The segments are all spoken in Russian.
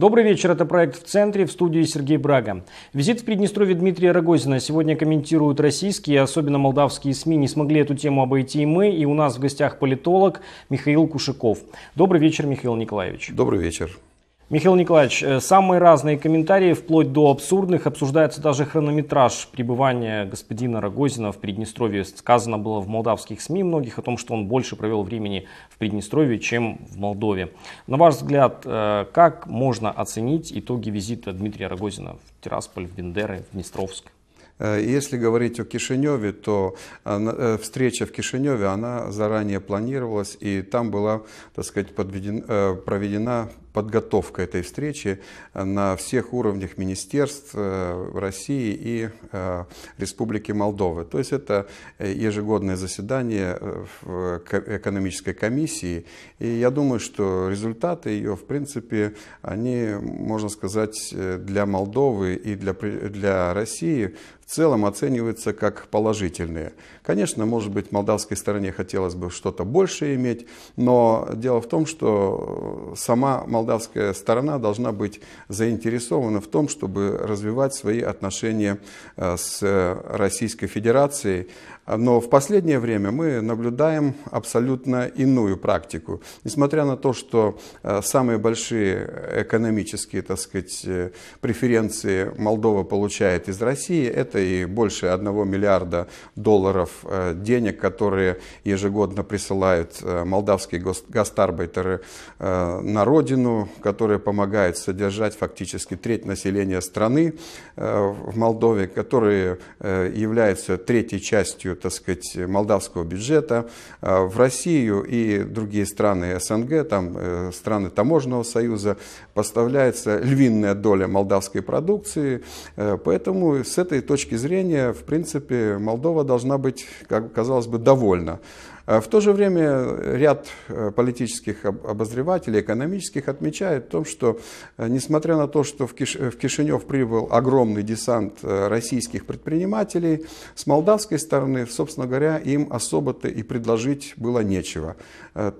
Добрый вечер, это проект «В центре», в студии Сергей Брага. Визит в Приднестровье Дмитрия Рогозина сегодня комментируют российские, особенно молдавские СМИ. Не смогли эту тему обойти и мы, и у нас в гостях политолог Михаил Кушаков. Добрый вечер, Михаил Николаевич. Добрый вечер. Михаил Николаевич, э, самые разные комментарии, вплоть до абсурдных, обсуждается даже хронометраж пребывания господина Рогозина в Приднестровье. Сказано было в молдавских СМИ многих о том, что он больше провел времени в Приднестровье, чем в Молдове. На ваш взгляд, э, как можно оценить итоги визита Дмитрия Рогозина в Тирасполь, в Бендеры, в Днестровск? Э, если говорить о Кишиневе, то встреча в Кишиневе, она заранее планировалась, и там была, так сказать, подведен, проведена подготовка этой встречи э, на всех уровнях министерств э, России и э, Республики Молдовы. То есть это ежегодное заседание в экономической комиссии. И я думаю, что результаты ее, в принципе, они, можно сказать, для Молдовы и для, для России целом оцениваются как положительные. Конечно, может быть, молдавской стороне хотелось бы что-то больше иметь, но дело в том, что сама молдавская сторона должна быть заинтересована в том, чтобы развивать свои отношения э, с Российской Федерацией. Но в последнее время мы наблюдаем абсолютно иную практику. Несмотря на то, что э, самые большие экономические так сказать, э, преференции Молдова получает из России, это и больше 1 миллиарда долларов э, денег, которые ежегодно присылают э, молдавские гастарбайтеры э, на родину, которые помогают содержать фактически треть населения страны в Молдове, которые являются третьей частью, так сказать, молдавского бюджета. В Россию и другие страны СНГ, там страны таможенного союза поставляется львиная доля молдавской продукции, поэтому с этой точки точки зрения, в принципе, Молдова должна быть, как казалось бы, довольна. А в то же время ряд э, политических обозревателей, экономических отмечает о том, что э, несмотря на то, что в э, Кишинев прибыл огромный десант российских предпринимателей, с молдавской стороны, собственно говоря, им особо-то и предложить было нечего.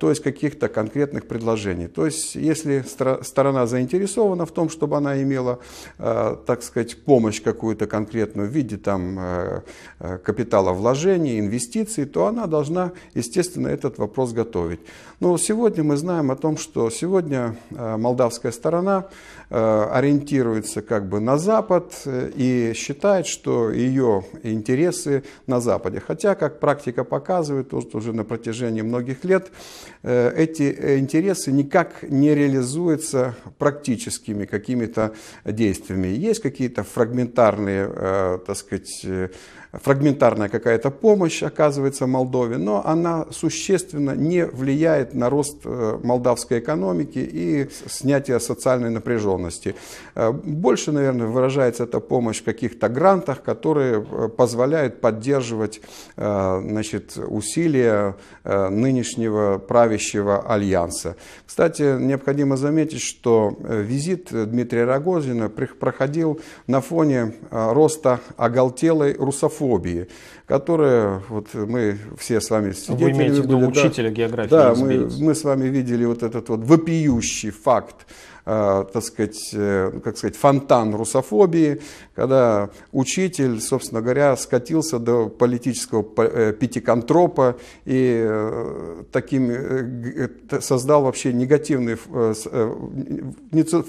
То есть каких-то конкретных предложений. То есть если сторона заинтересована в том, чтобы она имела, так сказать, помощь какую-то конкретную в виде там, капитала вложений, инвестиций, то она должна естественно, этот вопрос готовить. Но сегодня мы знаем о том, что сегодня э, молдавская сторона э, ориентируется как бы на Запад э, и считает, что ее интересы на Западе. Хотя, как практика показывает, уже на протяжении многих лет эти интересы никак не реализуются практическими какими-то действиями. Есть какие-то фрагментарные, так сказать, фрагментарная какая-то помощь оказывается Молдове, но она существенно не влияет на рост э, молдавской экономики и снятие социальной напряженности. Э, больше, наверное, выражается эта помощь в каких-то грантах, которые э, позволяют поддерживать значит, усилия нынешнего правящего альянса. Кстати, необходимо заметить, что визит Дмитрия Рогозина проходил на фоне роста оголтелой русофобии геофобии, которая, вот мы все с вами сидели. Вы имеете в виду да, учителя географии? Да, мы, мы с вами видели вот этот вот вопиющий факт Э, так сказать, э, ну, как сказать, фонтан русофобии, когда учитель, собственно говоря, скатился до политического э, пятиконтропа и таким, создал вообще негативный,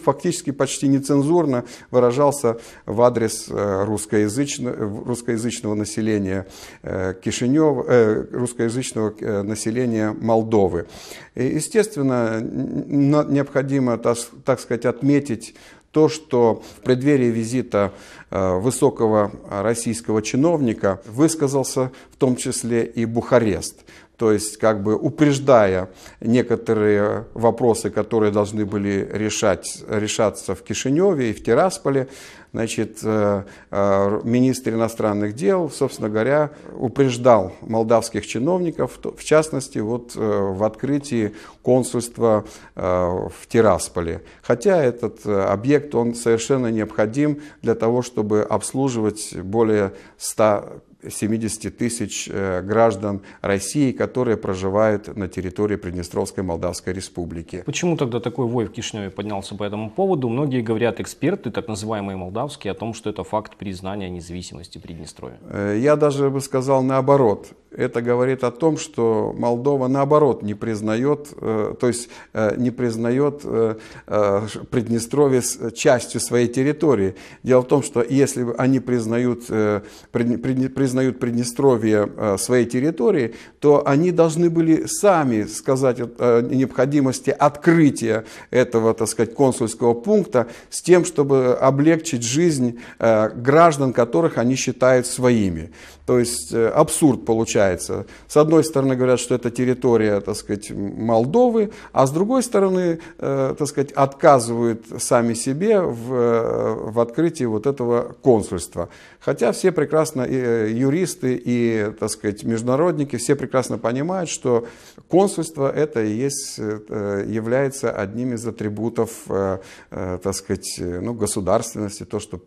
фактически почти нецензурно выражался в адрес русскоязычного, русскоязычного населения Кишинева, русскоязычного населения Молдовы. И, естественно, необходимо, так так сказать, отметить то, что в преддверии визита э, высокого российского чиновника высказался в том числе и Бухарест то есть как бы упреждая некоторые вопросы, которые должны были решать, решаться в Кишиневе и в Тирасполе, значит, э, э, министр иностранных дел, собственно говоря, упреждал молдавских чиновников, в частности, вот э, в открытии консульства в Тирасполе. Хотя этот объект, он совершенно необходим для того, чтобы обслуживать более 100 70 тысяч э, граждан России, которые проживают на территории Приднестровской Молдавской Республики. Почему тогда такой вой в Кишиневе поднялся по этому поводу? Многие говорят эксперты, так называемые молдавские, о том, что это факт признания независимости Приднестровья. Э, я даже бы сказал наоборот это говорит о том, что Молдова наоборот не признает, э, то есть э, не признает э, Приднестровье частью своей территории. Дело в том, что если они признают, признают Приднестровье своей территорией, то они должны были сами сказать о необходимости открытия этого, так сказать, консульского пункта с тем, чтобы облегчить жизнь граждан, которых они считают своими. То есть абсурд получается отличается. С одной стороны говорят, что это территория, так сказать, Молдовы, а с другой стороны, э, так сказать, отказывают сами себе в, э, в открытии вот этого консульства. Хотя все прекрасно, и э, юристы и, так сказать, международники, все прекрасно понимают, что консульство это и есть, является одним из атрибутов, так сказать, ну, государственности, то, что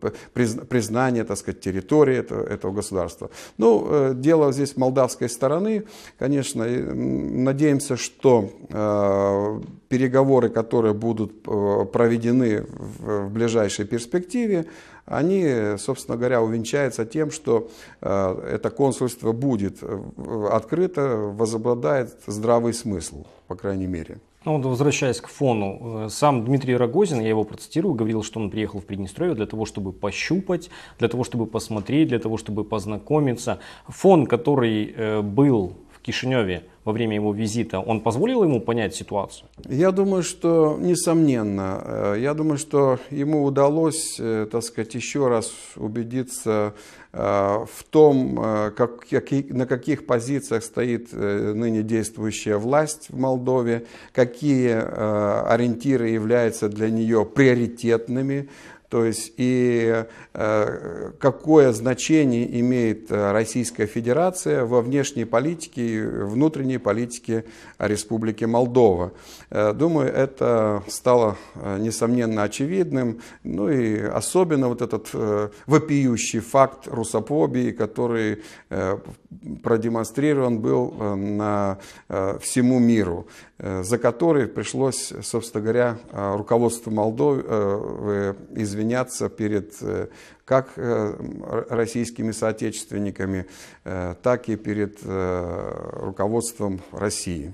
признание, так сказать, территории этого государства. Ну, дело здесь в Молдавии молдавской стороны. Конечно, надеемся, что э, переговоры, которые будут э, проведены в ближайшей перспективе, они, собственно говоря, увенчаются тем, что э, это консульство будет открыто, возобладает здравый смысл, по крайней мере. Ну, вот возвращаясь к фону, э, сам Дмитрий Рогозин, я его процитирую, говорил, что он приехал в Приднестровье для того, чтобы пощупать, для того, чтобы посмотреть, для того, чтобы познакомиться. Фон, который э, был Кишиневе во время его визита, он позволил ему понять ситуацию? Я думаю, что несомненно. Э, я думаю, что ему удалось, э, так сказать, еще раз убедиться э, в том, как, на каких позициях стоит ныне действующая власть в Молдове, какие ориентиры являются для нее приоритетными, то есть и э, какое значение имеет э, Российская Федерация во внешней политике и внутренней политике Республики Молдова. Э, думаю, это стало несомненно очевидным. Ну и особенно вот этот вопиющий факт русофобии, который продемонстрирован был на всему миру, за который пришлось, собственно говоря, руководству Молдовы извиниться извиняться перед э, как э, российскими соотечественниками, э, так и перед руководством России.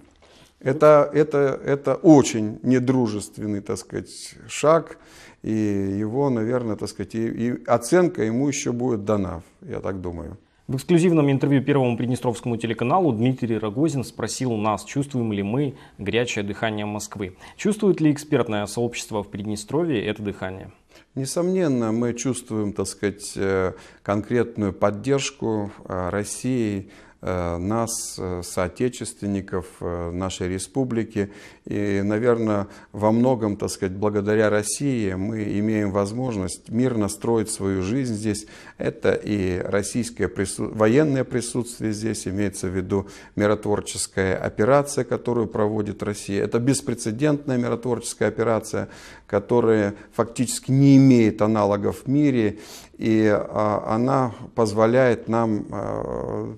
Это, это, это очень недружественный, так сказать, шаг, и его, наверное, так сказать, и, и оценка ему еще будет дана, я так думаю. В эксклюзивном интервью первому приднестровскому телеканалу Дмитрий Рогозин спросил нас, чувствуем ли мы горячее дыхание Москвы. Чувствует ли экспертное сообщество в Приднестровье это дыхание? Несомненно, мы чувствуем, так сказать, э, конкретную поддержку э, России Э, нас, э, соотечественников э, нашей республики. И, наверное, во многом, так сказать, благодаря России мы имеем возможность мирно строить свою жизнь здесь. Это и российское прису... военное присутствие здесь, имеется в виду миротворческая операция, которую проводит Россия. Это беспрецедентная миротворческая операция, которая фактически не имеет аналогов в мире, и а, она позволяет нам а,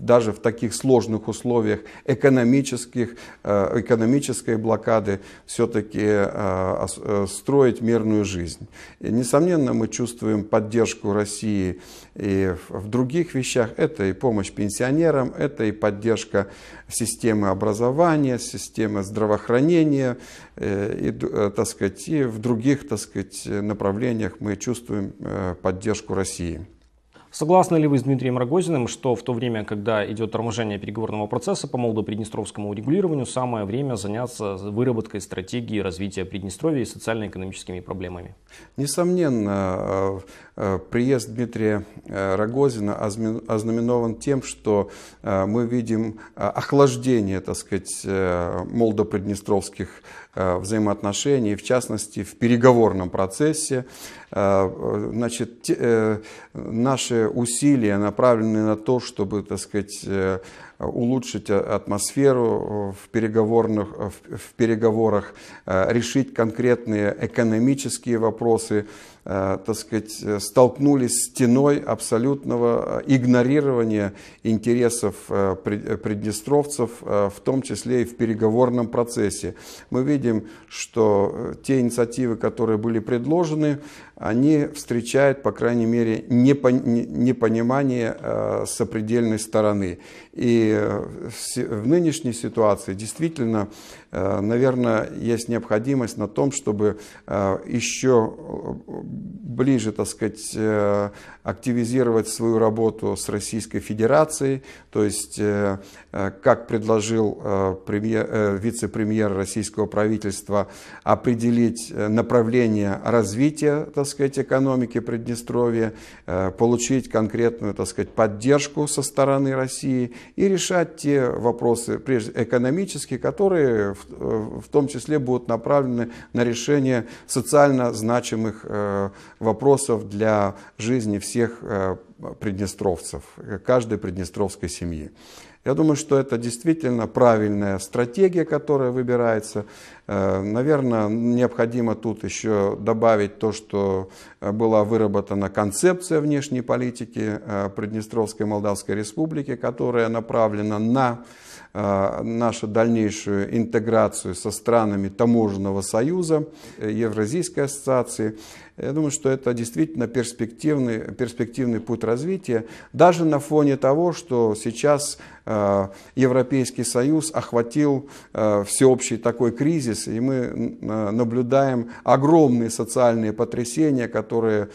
даже в таких сложных условиях экономических, э, экономической блокады все-таки э, э, строить мирную жизнь. И, несомненно, мы чувствуем поддержку России и в других вещах. Это и помощь пенсионерам, это и поддержка системы образования, системы здравоохранения, и, так сказать, и в других так сказать, направлениях мы чувствуем поддержку России. Согласны ли вы с Дмитрием Рогозиным, что в то время, когда идет торможение переговорного процесса по молдо-приднестровскому урегулированию, самое время заняться выработкой стратегии развития Приднестровья и социально-экономическими проблемами? Несомненно, э, э, приезд Дмитрия э, Рогозина ознаменован тем, что мы видим охлаждение, так сказать, молдо-приднестровских Э, взаимоотношений, в частности, в переговорном процессе. Э, э, значит, те, наши усилия направлены на то, чтобы, так сказать, улучшить э, атмосферу э, в, переговорных, э, в переговорах, решить конкретные экономические вопросы, так сказать, столкнулись с стеной абсолютного игнорирования интересов приднестровцев, в том числе и в переговорном процессе. Мы видим, что те инициативы, которые были предложены, они встречают, по крайней мере, непонимание сопредельной стороны. И в нынешней ситуации действительно, э, наверное, есть необходимость на том, чтобы э, еще э, ближе, так сказать, активизировать свою работу с Российской Федерацией, то есть, как предложил вице-премьер российского правительства, определить направление развития, так сказать, экономики Приднестровья, получить конкретную, так сказать, поддержку со стороны России и решать те вопросы, прежде экономические, которые в, э, в том числе будут направлены на решение социально значимых э, вопросов для жизни всех э, приднестровцев, э, каждой приднестровской семьи. Я думаю, что это действительно правильная стратегия, которая выбирается. Э, Наверное, необходимо тут еще добавить то, что э, была выработана концепция внешней политики э, Приднестровской Молдавской Республики, которая направлена на нашу дальнейшую интеграцию со странами Таможенного союза, Евразийской ассоциации. Я думаю, что это действительно перспективный, перспективный путь развития, даже на фоне того, что сейчас э, Европейский Союз охватил э, всеобщий такой кризис, и мы э, наблюдаем огромные социальные потрясения, которые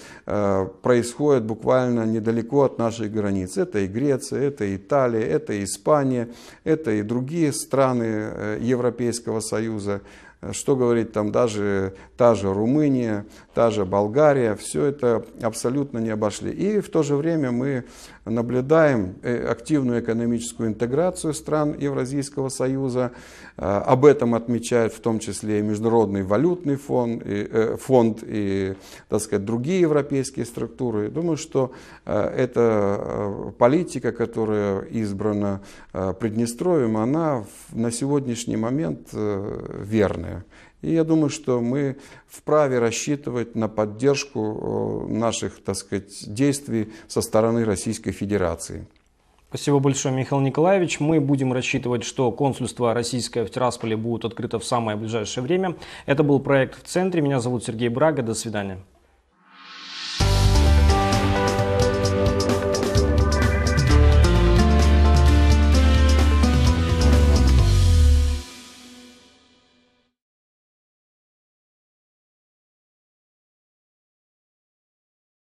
происходят буквально недалеко от нашей границы. Это и Греция, это Италия, это Испания, это и другие страны Европейского Союза что говорить там даже та же Румыния, та же Болгария, все это абсолютно не обошли. И в то же время мы наблюдаем э, активную экономическую интеграцию стран Евразийского союза. Э, об этом отмечает в том числе и Международный валютный фонд, и, э, фонд, и так сказать, другие европейские структуры. Думаю, что эта политика, которая избрана Приднестровьем, она на сегодняшний момент верная важное. И я думаю, что мы вправе рассчитывать на поддержку э, наших, так сказать, действий со стороны Российской Федерации. Спасибо большое, Михаил Николаевич. Мы будем рассчитывать, что консульство российское в Тирасполе будет открыто в самое ближайшее время. Это был проект «В центре». Меня зовут Сергей Брага. До свидания.